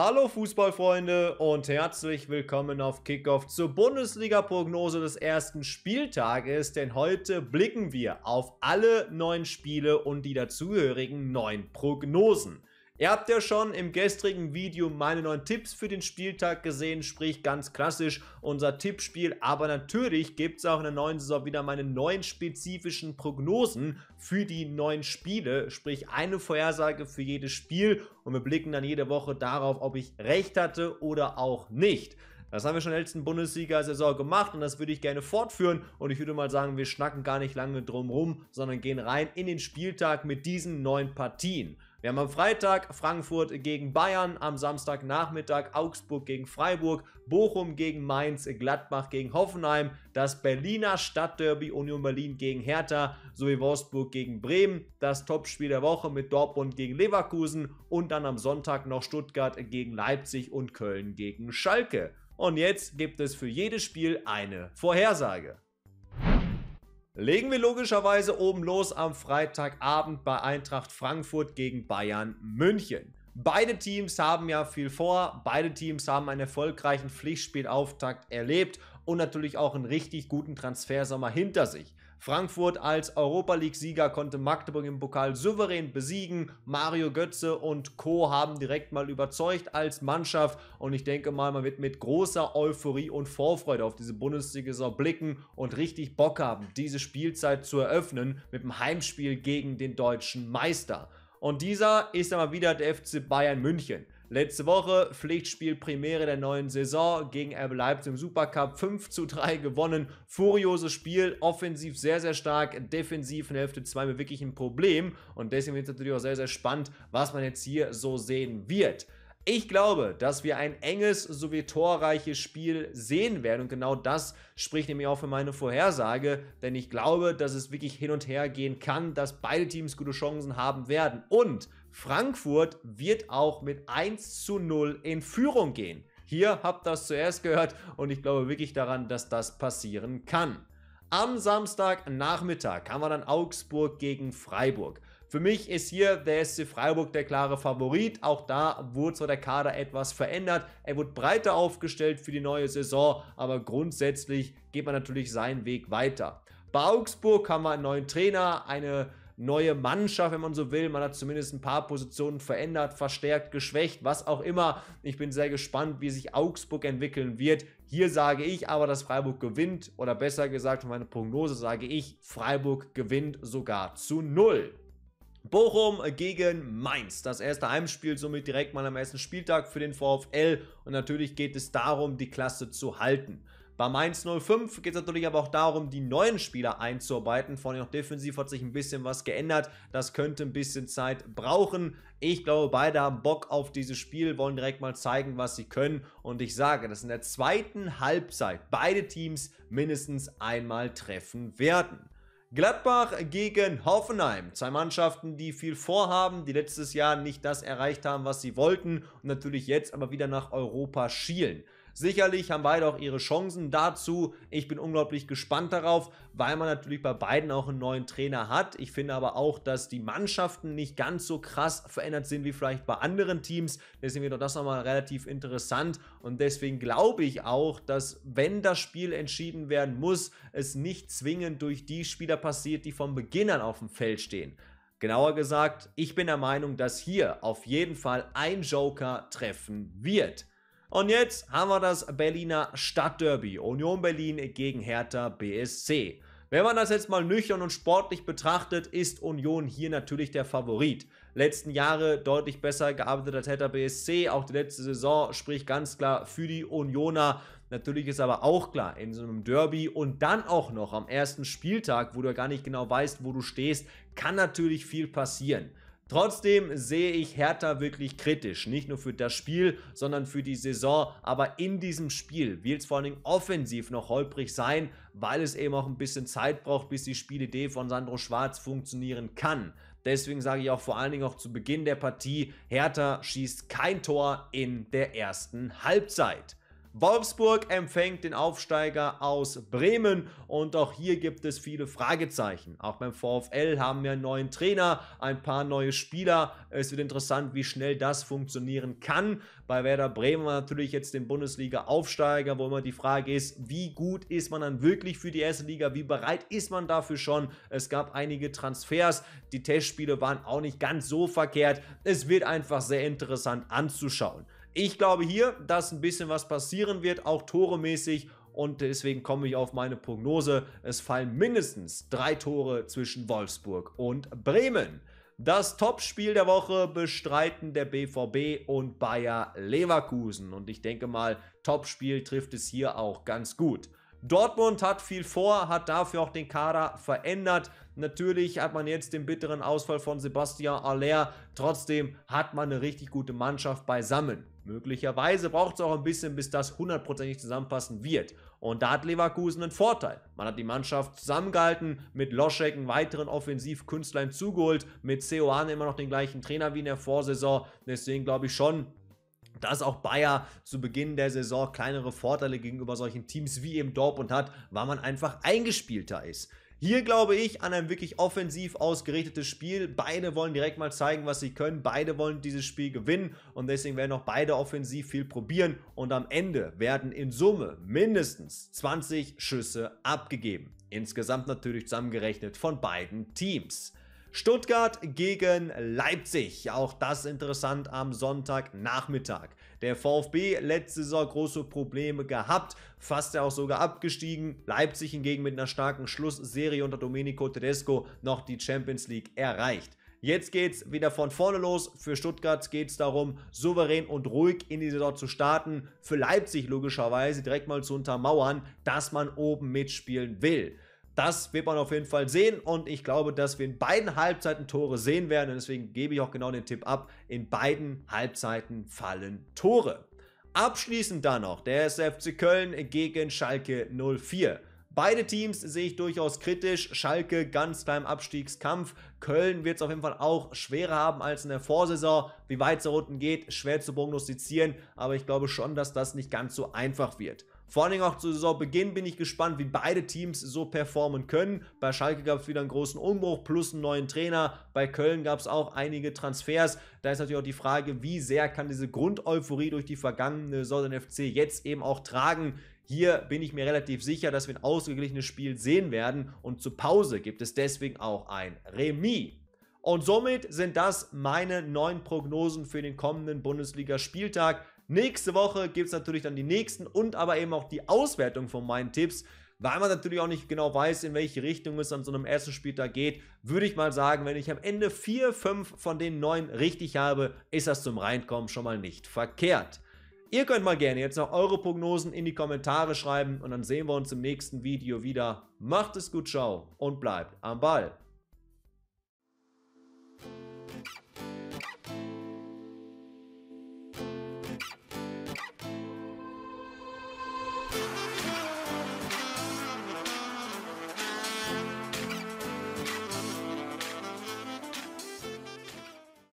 Hallo Fußballfreunde und herzlich willkommen auf Kickoff zur Bundesliga-Prognose des ersten Spieltages, denn heute blicken wir auf alle neun Spiele und die dazugehörigen neun Prognosen. Ihr habt ja schon im gestrigen Video meine neuen Tipps für den Spieltag gesehen, sprich ganz klassisch unser Tippspiel. Aber natürlich gibt es auch in der neuen Saison wieder meine neuen spezifischen Prognosen für die neuen Spiele, sprich eine Vorhersage für jedes Spiel und wir blicken dann jede Woche darauf, ob ich recht hatte oder auch nicht. Das haben wir schon in der letzten Bundesliga-Saison gemacht und das würde ich gerne fortführen. Und ich würde mal sagen, wir schnacken gar nicht lange drum rum, sondern gehen rein in den Spieltag mit diesen neuen Partien. Wir haben am Freitag Frankfurt gegen Bayern, am Samstagnachmittag Augsburg gegen Freiburg, Bochum gegen Mainz, Gladbach gegen Hoffenheim, das Berliner Stadtderby Union Berlin gegen Hertha sowie Wolfsburg gegen Bremen, das Topspiel der Woche mit Dortmund gegen Leverkusen und dann am Sonntag noch Stuttgart gegen Leipzig und Köln gegen Schalke. Und jetzt gibt es für jedes Spiel eine Vorhersage legen wir logischerweise oben los am Freitagabend bei Eintracht Frankfurt gegen Bayern München. Beide Teams haben ja viel vor, beide Teams haben einen erfolgreichen Pflichtspielauftakt erlebt und natürlich auch einen richtig guten Transfersommer hinter sich. Frankfurt als Europa League-Sieger konnte Magdeburg im Pokal souverän besiegen. Mario Götze und Co. haben direkt mal überzeugt als Mannschaft und ich denke mal, man wird mit großer Euphorie und Vorfreude auf diese Bundesliga-Saison blicken und richtig Bock haben, diese Spielzeit zu eröffnen mit dem Heimspiel gegen den deutschen Meister. Und dieser ist dann mal wieder der FC Bayern München. Letzte Woche Pflichtspiel Premiere der neuen Saison gegen RB Leipzig im Supercup 5 zu 3 gewonnen. Furioses Spiel, offensiv sehr, sehr stark, defensiv in Hälfte 2 wirklich ein Problem. Und deswegen wird es natürlich auch sehr, sehr spannend, was man jetzt hier so sehen wird. Ich glaube, dass wir ein enges sowie torreiches Spiel sehen werden und genau das spricht nämlich auch für meine Vorhersage, denn ich glaube, dass es wirklich hin und her gehen kann, dass beide Teams gute Chancen haben werden und Frankfurt wird auch mit 1 zu 0 in Führung gehen. Hier habt ihr das zuerst gehört und ich glaube wirklich daran, dass das passieren kann. Am Samstagnachmittag haben wir dann Augsburg gegen Freiburg. Für mich ist hier der SC Freiburg der klare Favorit. Auch da wurde zwar der Kader etwas verändert. Er wurde breiter aufgestellt für die neue Saison, aber grundsätzlich geht man natürlich seinen Weg weiter. Bei Augsburg haben wir einen neuen Trainer, eine neue Mannschaft, wenn man so will. Man hat zumindest ein paar Positionen verändert, verstärkt, geschwächt, was auch immer. Ich bin sehr gespannt, wie sich Augsburg entwickeln wird. Hier sage ich aber, dass Freiburg gewinnt oder besser gesagt, meine Prognose sage ich, Freiburg gewinnt sogar zu null. Bochum gegen Mainz. Das erste Heimspiel somit direkt mal am ersten Spieltag für den VfL. Und natürlich geht es darum, die Klasse zu halten. Bei Mainz 05 geht es natürlich aber auch darum, die neuen Spieler einzuarbeiten. Vorhin noch defensiv hat sich ein bisschen was geändert. Das könnte ein bisschen Zeit brauchen. Ich glaube, beide haben Bock auf dieses Spiel, wollen direkt mal zeigen, was sie können. Und ich sage, dass in der zweiten Halbzeit beide Teams mindestens einmal treffen werden. Gladbach gegen Hoffenheim. Zwei Mannschaften, die viel vorhaben, die letztes Jahr nicht das erreicht haben, was sie wollten und natürlich jetzt aber wieder nach Europa schielen. Sicherlich haben beide auch ihre Chancen dazu. Ich bin unglaublich gespannt darauf, weil man natürlich bei beiden auch einen neuen Trainer hat. Ich finde aber auch, dass die Mannschaften nicht ganz so krass verändert sind wie vielleicht bei anderen Teams. Deswegen wird auch das nochmal relativ interessant. Und deswegen glaube ich auch, dass wenn das Spiel entschieden werden muss, es nicht zwingend durch die Spieler passiert, die von Beginn an auf dem Feld stehen. Genauer gesagt, ich bin der Meinung, dass hier auf jeden Fall ein Joker treffen wird. Und jetzt haben wir das Berliner Stadtderby. Union Berlin gegen Hertha BSC. Wenn man das jetzt mal nüchtern und sportlich betrachtet, ist Union hier natürlich der Favorit. Letzten Jahre deutlich besser gearbeitet als Hertha BSC, auch die letzte Saison spricht ganz klar für die Unioner. Natürlich ist aber auch klar, in so einem Derby und dann auch noch am ersten Spieltag, wo du gar nicht genau weißt, wo du stehst, kann natürlich viel passieren. Trotzdem sehe ich Hertha wirklich kritisch, nicht nur für das Spiel, sondern für die Saison. Aber in diesem Spiel wird es vor allen Dingen offensiv noch holprig sein, weil es eben auch ein bisschen Zeit braucht, bis die Spielidee von Sandro Schwarz funktionieren kann. Deswegen sage ich auch vor allen Dingen auch zu Beginn der Partie, Hertha schießt kein Tor in der ersten Halbzeit. Wolfsburg empfängt den Aufsteiger aus Bremen und auch hier gibt es viele Fragezeichen. Auch beim VfL haben wir einen neuen Trainer, ein paar neue Spieler. Es wird interessant, wie schnell das funktionieren kann. Bei Werder Bremen natürlich jetzt den Bundesliga-Aufsteiger, wo immer die Frage ist, wie gut ist man dann wirklich für die erste Liga? Wie bereit ist man dafür schon? Es gab einige Transfers. Die Testspiele waren auch nicht ganz so verkehrt. Es wird einfach sehr interessant anzuschauen. Ich glaube hier, dass ein bisschen was passieren wird, auch toremäßig. Und deswegen komme ich auf meine Prognose. Es fallen mindestens drei Tore zwischen Wolfsburg und Bremen. Das Topspiel der Woche bestreiten der BVB und Bayer Leverkusen. Und ich denke mal, Topspiel trifft es hier auch ganz gut. Dortmund hat viel vor, hat dafür auch den Kader verändert. Natürlich hat man jetzt den bitteren Ausfall von Sebastian Aller. Trotzdem hat man eine richtig gute Mannschaft beisammen. Möglicherweise braucht es auch ein bisschen, bis das hundertprozentig zusammenpassen wird. Und da hat Leverkusen einen Vorteil. Man hat die Mannschaft zusammengehalten, mit Loschek einen weiteren Offensivkünstler zugeholt, mit Seoane immer noch den gleichen Trainer wie in der Vorsaison. Deswegen glaube ich schon, dass auch Bayer zu Beginn der Saison kleinere Vorteile gegenüber solchen Teams wie eben Dortmund hat, weil man einfach eingespielter ist. Hier glaube ich an ein wirklich offensiv ausgerichtetes Spiel. Beide wollen direkt mal zeigen, was sie können. Beide wollen dieses Spiel gewinnen und deswegen werden auch beide offensiv viel probieren und am Ende werden in Summe mindestens 20 Schüsse abgegeben. Insgesamt natürlich zusammengerechnet von beiden Teams. Stuttgart gegen Leipzig. Auch das interessant am Sonntagnachmittag. Der VfB letzte Saison große Probleme gehabt, fast ja auch sogar abgestiegen. Leipzig hingegen mit einer starken Schlussserie unter Domenico Tedesco noch die Champions League erreicht. Jetzt geht's wieder von vorne los. Für Stuttgart geht's darum, souverän und ruhig in die Saison zu starten. Für Leipzig logischerweise direkt mal zu untermauern, dass man oben mitspielen will. Das wird man auf jeden Fall sehen und ich glaube, dass wir in beiden Halbzeiten Tore sehen werden und deswegen gebe ich auch genau den Tipp ab, in beiden Halbzeiten fallen Tore. Abschließend dann noch der SFC Köln gegen Schalke 04. Beide Teams sehe ich durchaus kritisch. Schalke ganz klein im Abstiegskampf. Köln wird es auf jeden Fall auch schwerer haben als in der Vorsaison. Wie weit es da unten geht, schwer zu prognostizieren, aber ich glaube schon, dass das nicht ganz so einfach wird. Vor allen Dingen auch zu Saisonbeginn bin ich gespannt, wie beide Teams so performen können. Bei Schalke gab es wieder einen großen Umbruch plus einen neuen Trainer. Bei Köln gab es auch einige Transfers. Da ist natürlich auch die Frage, wie sehr kann diese Grundeuphorie durch die vergangene Saison den FC jetzt eben auch tragen. Hier bin ich mir relativ sicher, dass wir ein ausgeglichenes Spiel sehen werden und zur Pause gibt es deswegen auch ein Remis. Und somit sind das meine neun Prognosen für den kommenden Bundesligaspieltag. Nächste Woche gibt es natürlich dann die nächsten und aber eben auch die Auswertung von meinen Tipps. Weil man natürlich auch nicht genau weiß, in welche Richtung es an so einem ersten Spiel da geht, würde ich mal sagen, wenn ich am Ende 4, 5 von den 9 richtig habe, ist das zum Reinkommen schon mal nicht verkehrt. Ihr könnt mal gerne jetzt noch eure Prognosen in die Kommentare schreiben und dann sehen wir uns im nächsten Video wieder. Macht es gut, ciao und bleibt am Ball.